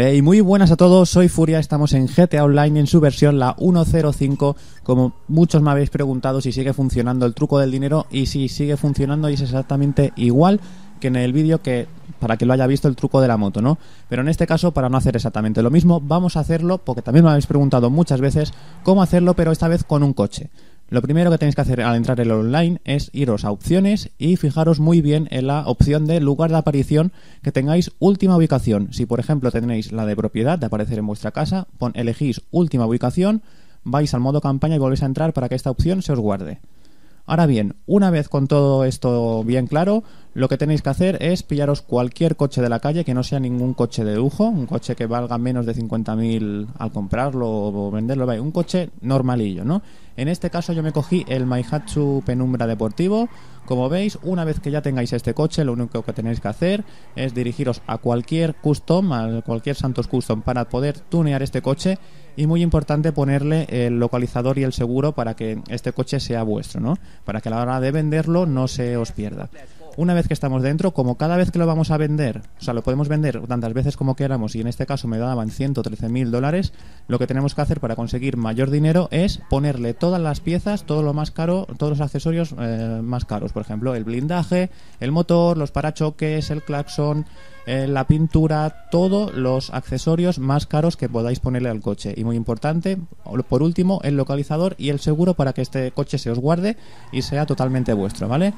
Eh, y muy buenas a todos, soy Furia, estamos en GTA Online en su versión la 1.05. Como muchos me habéis preguntado si sigue funcionando el truco del dinero y si sigue funcionando y es exactamente igual que en el vídeo que para que lo haya visto el truco de la moto, ¿no? Pero en este caso, para no hacer exactamente lo mismo, vamos a hacerlo, porque también me habéis preguntado muchas veces cómo hacerlo, pero esta vez con un coche. Lo primero que tenéis que hacer al entrar en el online es iros a opciones y fijaros muy bien en la opción de lugar de aparición que tengáis última ubicación. Si por ejemplo tenéis la de propiedad de aparecer en vuestra casa, pon, elegís última ubicación, vais al modo campaña y volvéis a entrar para que esta opción se os guarde. Ahora bien, una vez con todo esto bien claro, lo que tenéis que hacer es pillaros cualquier coche de la calle que no sea ningún coche de lujo, un coche que valga menos de 50.000 al comprarlo o venderlo, un coche normalillo, ¿no? En este caso yo me cogí el Maihatsu Penumbra Deportivo. Como veis, una vez que ya tengáis este coche, lo único que tenéis que hacer es dirigiros a cualquier custom, a cualquier Santos Custom, para poder tunear este coche y muy importante ponerle el localizador y el seguro para que este coche sea vuestro, ¿no? Para que a la hora de venderlo no se os pierda una vez que estamos dentro, como cada vez que lo vamos a vender, o sea, lo podemos vender tantas veces como queramos, y en este caso me daban 113.000 dólares, lo que tenemos que hacer para conseguir mayor dinero es ponerle todas las piezas, todo lo más caro, todos los accesorios eh, más caros, por ejemplo, el blindaje, el motor, los parachoques, el claxon, eh, la pintura, todos los accesorios más caros que podáis ponerle al coche. Y muy importante, por último, el localizador y el seguro para que este coche se os guarde y sea totalmente vuestro, ¿vale?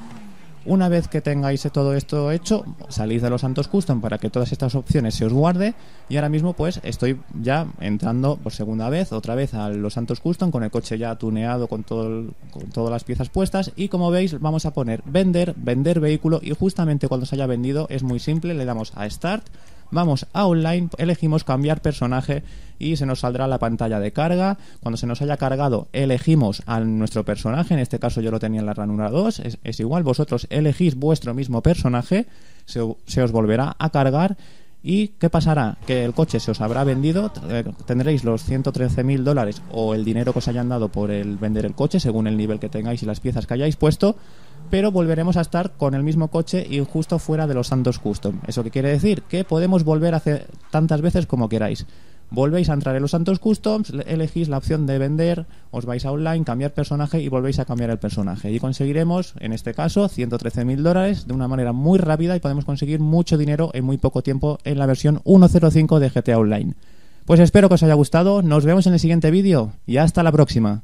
Una vez que tengáis todo esto hecho, salid de los Santos Custom para que todas estas opciones se os guarde. Y ahora mismo pues estoy ya entrando por segunda vez, otra vez a los Santos Custom con el coche ya tuneado, con, con todas las piezas puestas. Y como veis vamos a poner vender, vender vehículo y justamente cuando se haya vendido es muy simple, le damos a Start vamos a online, elegimos cambiar personaje y se nos saldrá la pantalla de carga. Cuando se nos haya cargado, elegimos a nuestro personaje. En este caso yo lo tenía en la ranura 2. Es, igual, vosotros elegís vuestro mismo personaje, se, os volverá a cargar. ¿Y qué pasará? Que el coche se os habrá vendido, eh, tendréis los 113.000 dólares o el dinero que os hayan dado por el vender el coche, según el nivel que tengáis y las piezas que hayáis puesto, pero volveremos a estar con el mismo coche y justo fuera de los Santos Customs. ¿Eso qué quiere decir? Que podemos volver a hacer tantas veces como queráis. Volvéis a entrar en los Santos Customs, elegís la opción de vender, os vais a online, cambiar personaje y volvéis a cambiar el personaje. Y conseguiremos, en este caso, 113.000 dólares de una manera muy rápida y podemos conseguir mucho dinero en muy poco tiempo en la versión 1.05 de GTA Online. Pues espero que os haya gustado, nos vemos en el siguiente vídeo y hasta la próxima.